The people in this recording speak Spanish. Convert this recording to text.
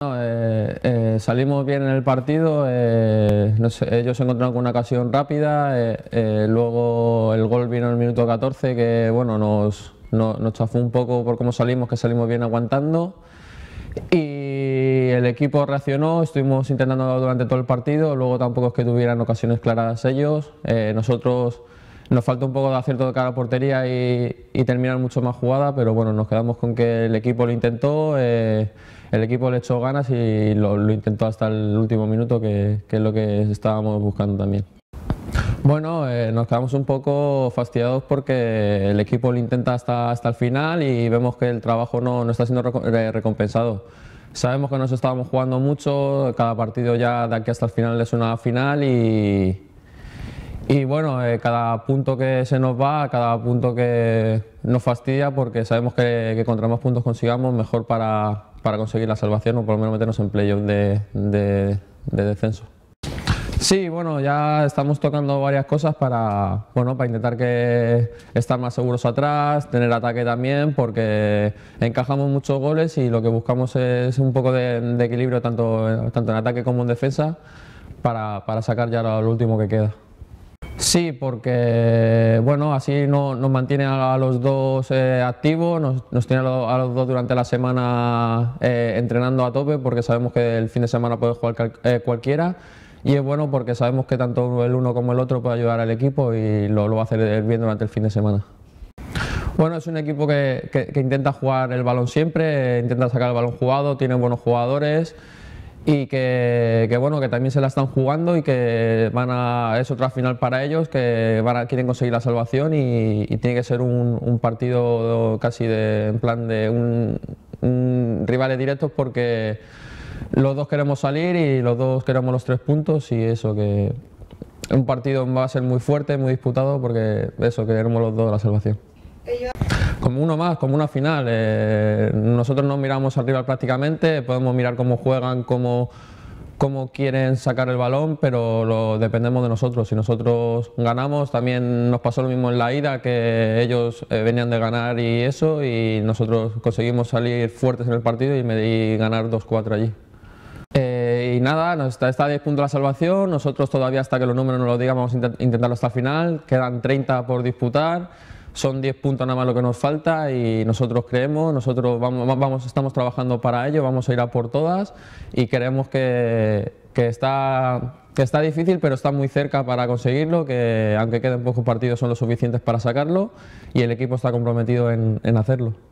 No, eh, eh, salimos bien en el partido, eh, ellos se encontraron con una ocasión rápida, luego el gol vino en el minuto 14 que bueno, nos, nos chafó un poco por cómo salimos, que salimos bien aguantando y el equipo reaccionó, estuvimos intentando durante todo el partido, luego tampoco es que tuvieran ocasiones claras ellos, nosotros nos falta un poco de acierto de cara a portería y, terminar mucho más jugada, pero bueno, nos quedamos con que el equipo lo intentó, eh, el equipo le echó ganas y lo, intentó hasta el último minuto, que, es lo que estábamos buscando también. Bueno, eh, nos quedamos un poco fastidiados porque el equipo lo intenta hasta, hasta el final y vemos que el trabajo no, no está siendo eh, recompensado. Sabemos que nos estábamos jugando mucho, cada partido ya de aquí hasta el final es una final y, y bueno, eh, cada punto que se nos va, cada punto que nos fastidia, porque sabemos que, contra más puntos consigamos, mejor para, conseguir la salvación o por lo menos meternos en playoff de, de, Sí, bueno, ya estamos tocando varias cosas para, bueno, para intentar estar más seguros atrás, tener ataque también, porque encajamos muchos goles y lo que buscamos es un poco de, equilibrio tanto, tanto en ataque como en defensa para, sacar ya lo último que queda. Sí, porque así nos mantiene a, los dos eh, activos, nos, tiene a los, dos durante la semana eh, entrenando a tope porque sabemos que el fin de semana puede jugar eh, cualquiera y es bueno porque sabemos que tanto el uno como el otro puede ayudar al equipo y lo, va a hacer bien durante el fin de semana. Bueno, es un equipo que intenta jugar el balón siempre, intenta sacar el balón jugado, tiene buenos jugadores y que, bueno, que también se la están jugando y que van a, es otra final para ellos, que van quieren conseguir la salvación y, tiene que ser un, partido casi de, en plan de un rivales directos porque los dos queremos salir y los dos queremos los tres puntos y eso que un partido va a ser muy fuerte, muy disputado porque eso, queremos los dos la salvación como uno más, como una final. Eh, nosotros no miramos al rival prácticamente, podemos mirar cómo juegan, cómo, cómo quieren sacar el balón, pero lo, dependemos de nosotros. Si nosotros ganamos, también nos pasó lo mismo en la ida, que ellos eh, venían de ganar y eso, y nosotros conseguimos salir fuertes en el partido y, me, di ganar 2-4 allí. Eh, y nada, está, está, 10 puntos la salvación, nosotros todavía hasta que los números no lo digan vamos a intentarlo hasta el final, quedan 30 por disputar son 10 puntos nada más lo que nos falta y nosotros creemos, nosotros vamos, vamos, estamos trabajando para ello, vamos a ir a por todas y creemos que, está, que está difícil pero está muy cerca para conseguirlo, que aunque queden pocos partidos son los suficientes para sacarlo y el equipo está comprometido en hacerlo.